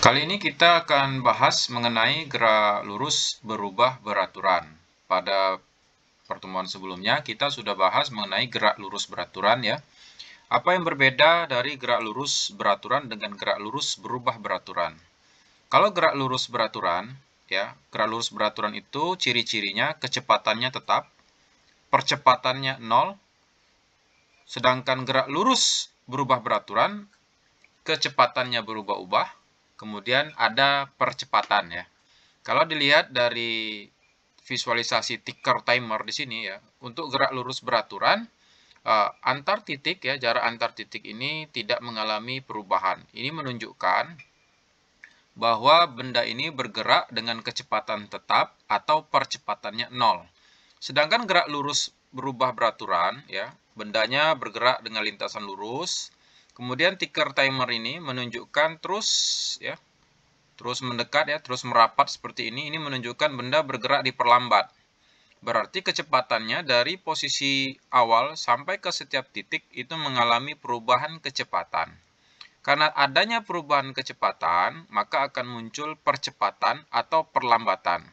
Kali ini kita akan bahas mengenai gerak lurus berubah beraturan. Pada pertemuan sebelumnya kita sudah bahas mengenai gerak lurus beraturan ya. Apa yang berbeda dari gerak lurus beraturan dengan gerak lurus berubah beraturan? Kalau gerak lurus beraturan, ya, gerak lurus beraturan itu ciri-cirinya kecepatannya tetap, percepatannya nol, sedangkan gerak lurus berubah beraturan, kecepatannya berubah-ubah, Kemudian ada percepatan ya. Kalau dilihat dari visualisasi ticker timer di sini ya, untuk gerak lurus beraturan eh, antar titik ya, jarak antar titik ini tidak mengalami perubahan. Ini menunjukkan bahwa benda ini bergerak dengan kecepatan tetap atau percepatannya nol. Sedangkan gerak lurus berubah beraturan ya, bendanya bergerak dengan lintasan lurus Kemudian ticker timer ini menunjukkan terus ya, terus mendekat ya, terus merapat seperti ini. Ini menunjukkan benda bergerak diperlambat. Berarti kecepatannya dari posisi awal sampai ke setiap titik itu mengalami perubahan kecepatan. Karena adanya perubahan kecepatan, maka akan muncul percepatan atau perlambatan.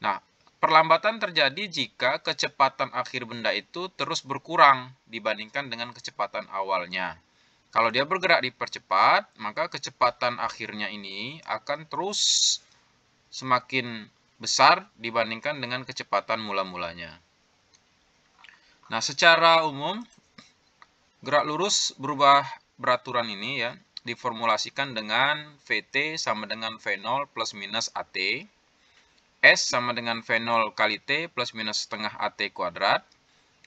Nah, perlambatan terjadi jika kecepatan akhir benda itu terus berkurang dibandingkan dengan kecepatan awalnya. Kalau dia bergerak dipercepat, maka kecepatan akhirnya ini akan terus semakin besar dibandingkan dengan kecepatan mula-mulanya. Nah, secara umum, gerak lurus berubah beraturan ini ya, diformulasikan dengan VT sama dengan V0 plus minus AT, S sama dengan V0 kali T plus minus setengah AT kuadrat,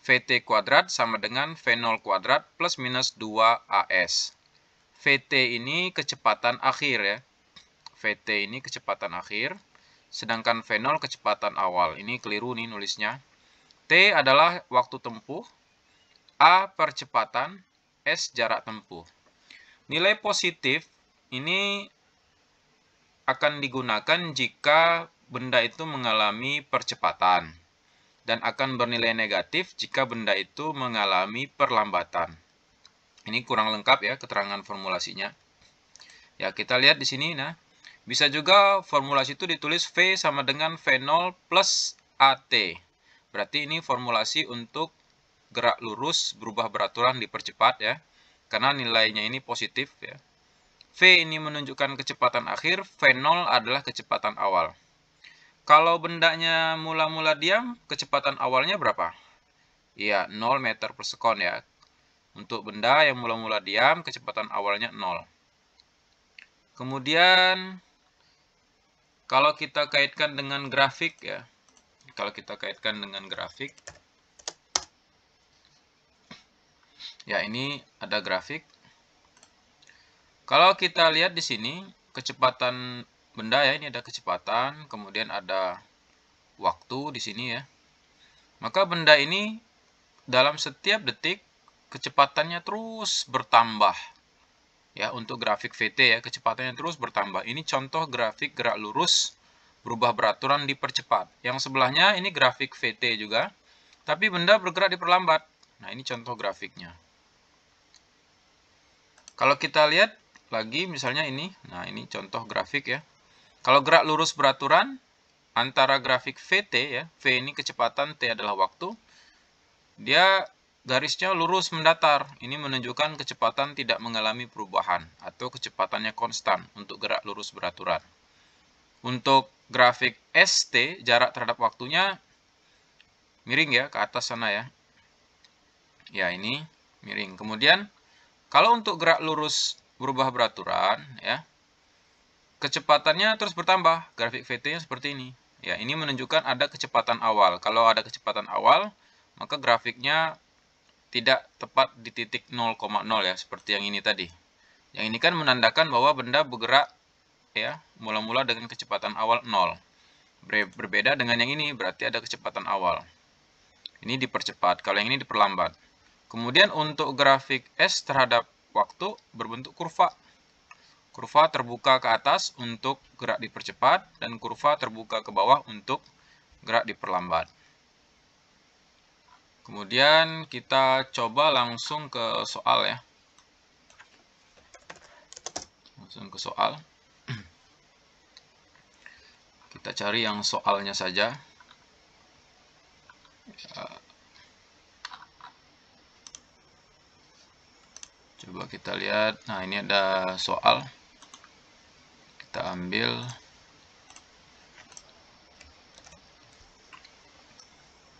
VT kuadrat sama dengan V0 kuadrat plus minus 2AS. VT ini kecepatan akhir ya. VT ini kecepatan akhir, sedangkan V0 kecepatan awal. Ini keliru nih nulisnya. T adalah waktu tempuh, A percepatan, S jarak tempuh. Nilai positif ini akan digunakan jika benda itu mengalami percepatan dan akan bernilai negatif jika benda itu mengalami perlambatan. Ini kurang lengkap ya keterangan formulasinya. Ya, kita lihat di sini nah. Bisa juga formulasi itu ditulis V sama dengan V0 plus AT. Berarti ini formulasi untuk gerak lurus berubah beraturan dipercepat ya. Karena nilainya ini positif ya. V ini menunjukkan kecepatan akhir, V0 adalah kecepatan awal. Kalau bendanya mula-mula diam, kecepatan awalnya berapa? Iya, 0 meter per sekon ya. Untuk benda yang mula-mula diam, kecepatan awalnya 0. Kemudian, kalau kita kaitkan dengan grafik ya, kalau kita kaitkan dengan grafik, ya ini ada grafik. Kalau kita lihat di sini, kecepatan benda ya, ini ada kecepatan, kemudian ada waktu di sini ya. Maka benda ini dalam setiap detik kecepatannya terus bertambah. Ya, untuk grafik VT ya, kecepatannya terus bertambah. Ini contoh grafik gerak lurus berubah beraturan dipercepat. Yang sebelahnya ini grafik VT juga, tapi benda bergerak diperlambat. Nah, ini contoh grafiknya. Kalau kita lihat lagi misalnya ini, nah ini contoh grafik ya, kalau gerak lurus beraturan antara grafik VT ya, V ini kecepatan, T adalah waktu. Dia garisnya lurus mendatar. Ini menunjukkan kecepatan tidak mengalami perubahan atau kecepatannya konstan untuk gerak lurus beraturan. Untuk grafik ST jarak terhadap waktunya miring ya ke atas sana ya. Ya, ini miring. Kemudian kalau untuk gerak lurus berubah beraturan ya Kecepatannya terus bertambah. Grafik VT-nya seperti ini. Ya, ini menunjukkan ada kecepatan awal. Kalau ada kecepatan awal, maka grafiknya tidak tepat di titik 0,0 ya, seperti yang ini tadi. Yang ini kan menandakan bahwa benda bergerak ya, mula-mula dengan kecepatan awal 0. Berbeda dengan yang ini, berarti ada kecepatan awal. Ini dipercepat, kalau yang ini diperlambat. Kemudian untuk grafik S terhadap waktu berbentuk kurva. Kurva terbuka ke atas untuk gerak dipercepat dan kurva terbuka ke bawah untuk gerak diperlambat. Kemudian kita coba langsung ke soal ya. Langsung ke soal. Kita cari yang soalnya saja. Ya. Coba kita lihat. Nah, ini ada soal ambil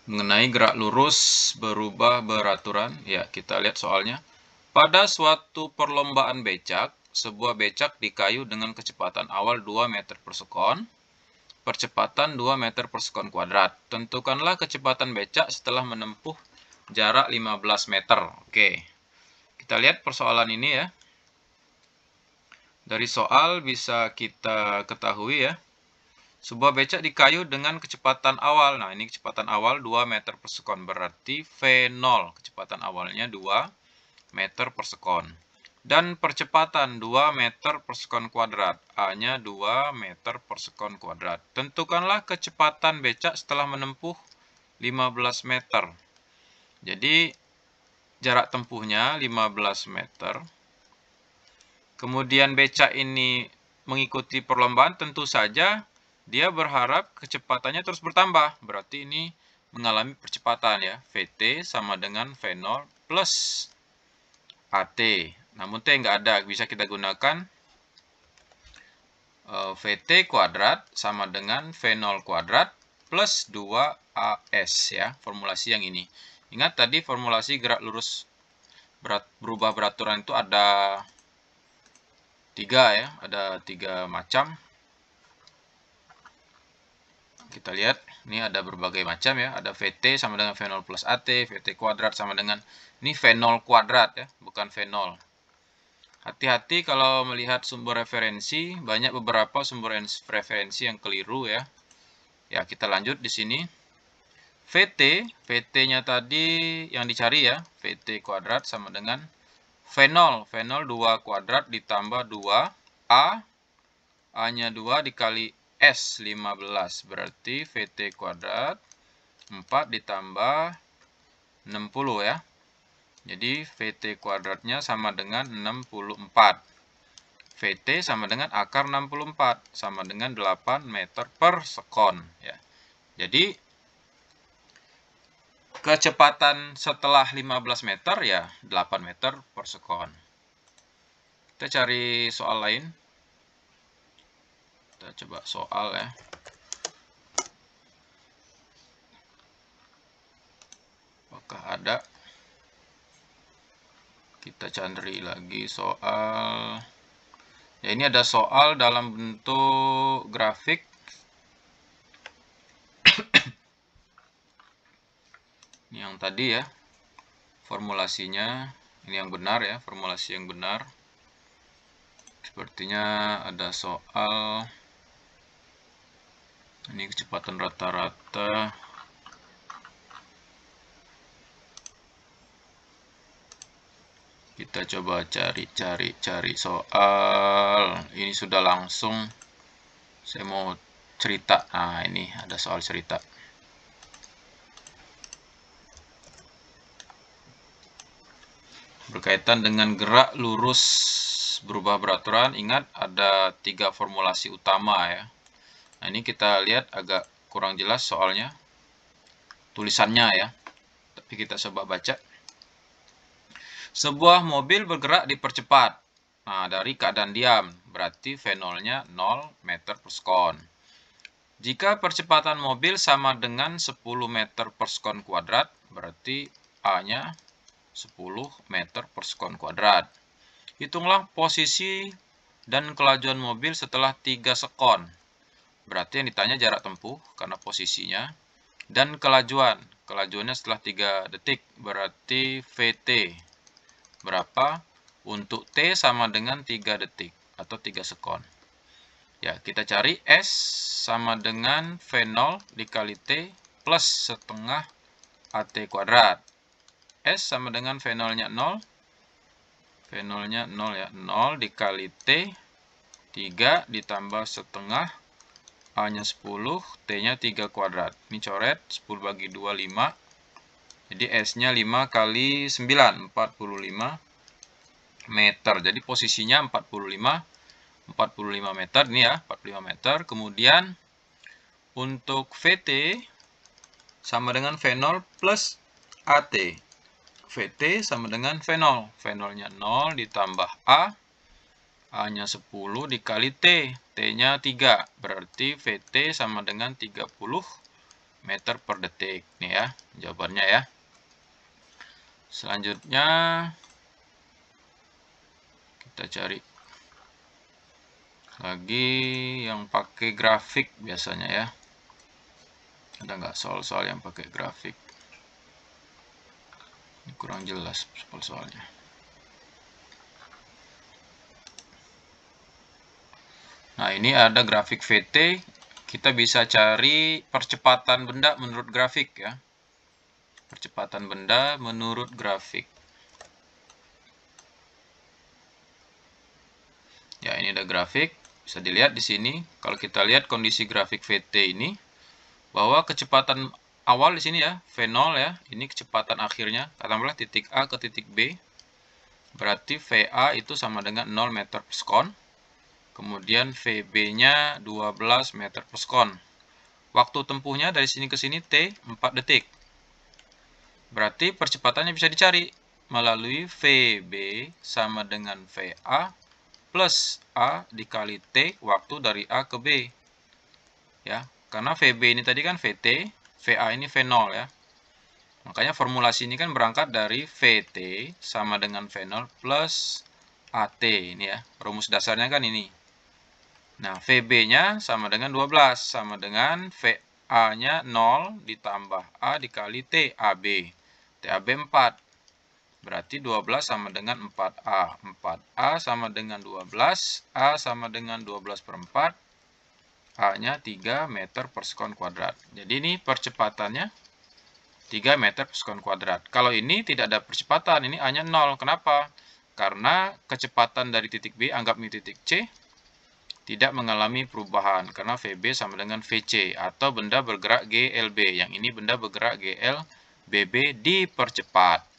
mengenai gerak lurus berubah beraturan. Ya, kita lihat soalnya. Pada suatu perlombaan becak, sebuah becak di kayu dengan kecepatan awal 2 meter per sekon, percepatan 2 meter per sekon kuadrat. Tentukanlah kecepatan becak setelah menempuh jarak 15 meter. Oke, kita lihat persoalan ini ya. Dari soal bisa kita ketahui ya, sebuah becak dikayu dengan kecepatan awal. Nah, ini kecepatan awal 2 meter per sekon, berarti V0, kecepatan awalnya 2 meter per sekon. Dan percepatan 2 meter per sekon kuadrat, A-nya 2 meter per sekon kuadrat. Tentukanlah kecepatan becak setelah menempuh 15 meter. Jadi, jarak tempuhnya 15 meter kemudian becak ini mengikuti perlombaan, tentu saja dia berharap kecepatannya terus bertambah. Berarti ini mengalami percepatan ya. VT sama dengan V0 plus AT. Namun T nggak ada, bisa kita gunakan eh, VT kuadrat sama dengan V0 kuadrat plus 2AS ya, formulasi yang ini. Ingat tadi formulasi gerak lurus berat, berubah beraturan itu ada tiga ya, ada tiga macam. Kita lihat, ini ada berbagai macam ya, ada VT sama dengan V0 plus AT, VT kuadrat sama dengan, ini V0 kuadrat ya, bukan V0. Hati-hati kalau melihat sumber referensi, banyak beberapa sumber referensi yang keliru ya. Ya, kita lanjut di sini. VT, VT-nya tadi yang dicari ya, VT kuadrat sama dengan V0, V0 2 kuadrat ditambah 2 A, A-nya 2 dikali S 15, berarti VT kuadrat 4 ditambah 60 ya. Jadi VT kuadratnya sama dengan 64. VT sama dengan akar 64, sama dengan 8 meter per sekon. Ya. Jadi Kecepatan setelah 15 meter ya 8 meter per sekon. Kita cari soal lain. Kita coba soal ya. Apakah ada? Kita cari lagi soal. Ya ini ada soal dalam bentuk grafik tadi ya formulasinya ini yang benar ya formulasi yang benar sepertinya ada soal ini kecepatan rata-rata kita coba cari-cari-cari soal ini sudah langsung saya mau cerita nah ini ada soal cerita berkaitan dengan gerak lurus berubah beraturan. Ingat ada tiga formulasi utama ya. Nah ini kita lihat agak kurang jelas soalnya tulisannya ya. Tapi kita coba baca. Sebuah mobil bergerak dipercepat. Nah, dari keadaan diam, berarti V0-nya 0 meter per sekon. Jika percepatan mobil sama dengan 10 meter per sekon kuadrat, berarti A-nya 10 meter per sekon kuadrat. Hitunglah posisi dan kelajuan mobil setelah 3 sekon. Berarti yang ditanya jarak tempuh karena posisinya. Dan kelajuan. Kelajuannya setelah 3 detik. Berarti VT. Berapa? Untuk T sama dengan 3 detik atau 3 sekon. Ya, kita cari S sama dengan V0 dikali T plus setengah AT kuadrat. S sama dengan V0-nya 0. V0-nya 0 ya. 0 dikali T. 3 ditambah setengah. A-nya 10. T-nya 3 kuadrat. Ini coret. 10 bagi 2, 5. Jadi S-nya 5 kali 9. 45 meter. Jadi posisinya 45 45 meter. Ini ya, 45 meter. Kemudian untuk VT sama dengan V0 plus AT. VT sama dengan v0, 0 nya 0 ditambah A, A-nya 10 dikali T, T-nya 3. Berarti VT sama dengan 30 meter per detik. Nih ya, jawabannya ya. Selanjutnya, kita cari lagi yang pakai grafik biasanya ya. Ada nggak soal-soal yang pakai grafik? kurang jelas soal soalnya nah ini ada grafik VT kita bisa cari percepatan benda menurut grafik ya percepatan benda menurut grafik ya ini ada grafik bisa dilihat di sini kalau kita lihat kondisi grafik VT ini bahwa kecepatan awal di sini ya, V0 ya, ini kecepatan akhirnya, katakanlah titik A ke titik B, berarti VA itu sama dengan 0 meter per sekon, kemudian VB-nya 12 meter per sekon. Waktu tempuhnya dari sini ke sini T 4 detik. Berarti percepatannya bisa dicari melalui VB sama dengan VA plus A dikali T waktu dari A ke B. Ya, karena VB ini tadi kan VT, VA ini V0 ya. Makanya formulasi ini kan berangkat dari VT sama dengan V0 plus AT ini ya. Rumus dasarnya kan ini. Nah, VB-nya sama dengan 12, sama dengan VA-nya 0 ditambah A dikali T, AB. TAB 4. Berarti 12 sama dengan 4A. 4A sama dengan 12, A sama dengan 12 per 4, H-nya 3 meter per sekon kuadrat. Jadi ini percepatannya 3 meter per sekon kuadrat. Kalau ini tidak ada percepatan, ini hanya 0. Kenapa? Karena kecepatan dari titik B, anggap ini titik C, tidak mengalami perubahan. Karena VB sama dengan VC, atau benda bergerak GLB. Yang ini benda bergerak GLBB dipercepat.